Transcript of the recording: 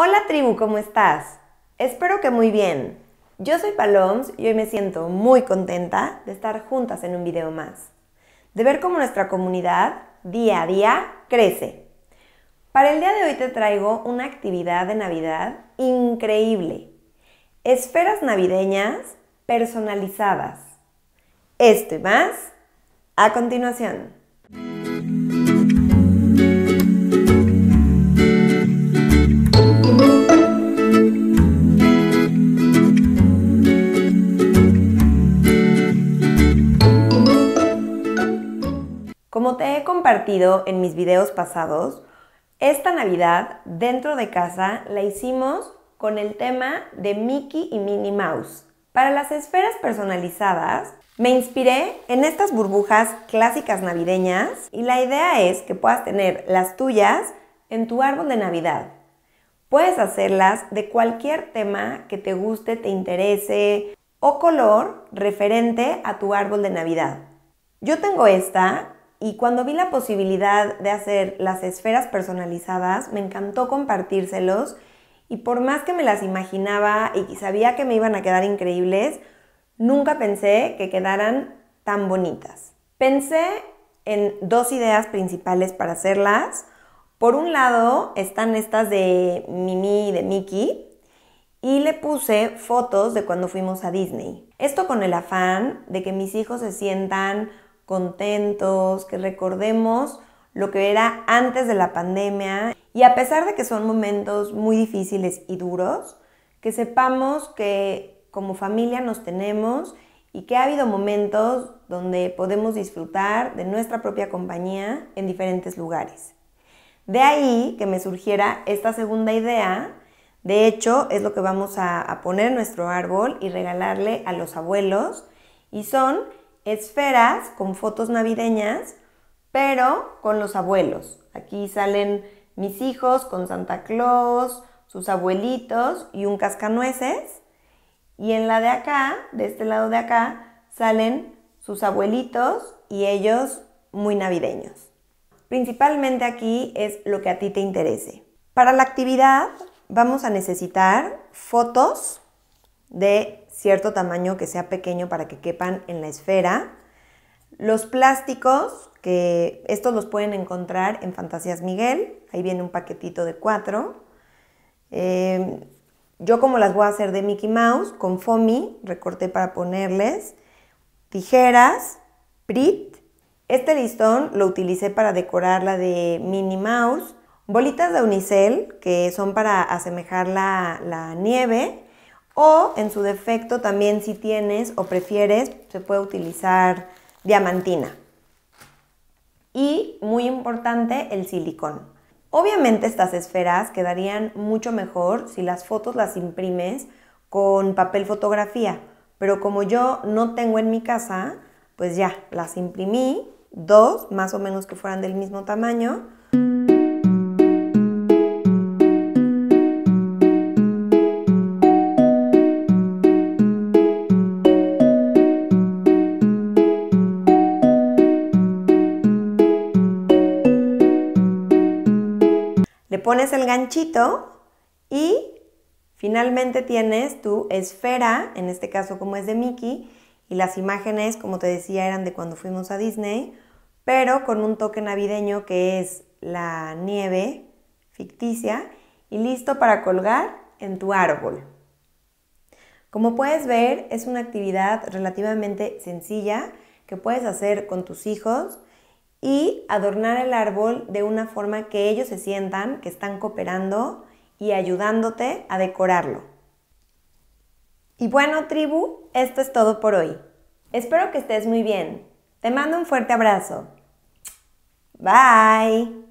Hola tribu, ¿cómo estás? Espero que muy bien. Yo soy Paloms y hoy me siento muy contenta de estar juntas en un video más, de ver cómo nuestra comunidad día a día crece. Para el día de hoy te traigo una actividad de Navidad increíble. Esferas navideñas personalizadas. Esto y más a continuación. en mis videos pasados, esta Navidad dentro de casa la hicimos con el tema de Mickey y Minnie Mouse. Para las esferas personalizadas, me inspiré en estas burbujas clásicas navideñas y la idea es que puedas tener las tuyas en tu árbol de Navidad. Puedes hacerlas de cualquier tema que te guste, te interese o color referente a tu árbol de Navidad. Yo tengo esta y cuando vi la posibilidad de hacer las esferas personalizadas, me encantó compartírselos y por más que me las imaginaba y sabía que me iban a quedar increíbles, nunca pensé que quedaran tan bonitas. Pensé en dos ideas principales para hacerlas. Por un lado están estas de Mimi y de Mickey y le puse fotos de cuando fuimos a Disney. Esto con el afán de que mis hijos se sientan contentos, que recordemos lo que era antes de la pandemia y a pesar de que son momentos muy difíciles y duros, que sepamos que como familia nos tenemos y que ha habido momentos donde podemos disfrutar de nuestra propia compañía en diferentes lugares. De ahí que me surgiera esta segunda idea, de hecho es lo que vamos a, poner en nuestro árbol y regalarle a los abuelos, y son esferas con fotos navideñas, pero con los abuelos. Aquí salen mis hijos con Santa Claus, sus abuelitos y un cascanueces. Y en la de acá, de este lado de acá, salen sus abuelitos y ellos muy navideños. Principalmente aquí es lo que a ti te interese. Para la actividad vamos a necesitar fotos de cierto tamaño que sea pequeño para que quepan en la esfera. Los plásticos, que estos los pueden encontrar en Fantasías Miguel, ahí viene un paquetito de cuatro. Em, yo como las voy a hacer de Mickey Mouse, con foamy, recorté para ponerles, tijeras, prit. Este listón lo utilicé para decorar la de Minnie Mouse, bolitas de unicel, que son para asemejar la nieve, o en su defecto también si tienes o prefieres, se puede utilizar diamantina. Y muy importante, el silicón. Obviamente estas esferas quedarían mucho mejor si las fotos las imprimes con papel fotografía, pero como yo no tengo en mi casa, pues ya, las imprimí, dos más o menos que fueran del mismo tamaño, pones el ganchito y finalmente tienes tu esfera, en este caso como es de Mickey, y las imágenes, como te decía, eran de cuando fuimos a Disney, pero con un toque navideño que es la nieve ficticia y listo para colgar en tu árbol. Como puedes ver, es una actividad relativamente sencilla que puedes hacer con tus hijos y adornar el árbol de una forma que ellos se sientan que están cooperando y ayudándote a decorarlo. Y bueno, tribu, esto es todo por hoy. Espero que estés muy bien. Te mando un fuerte abrazo. Bye.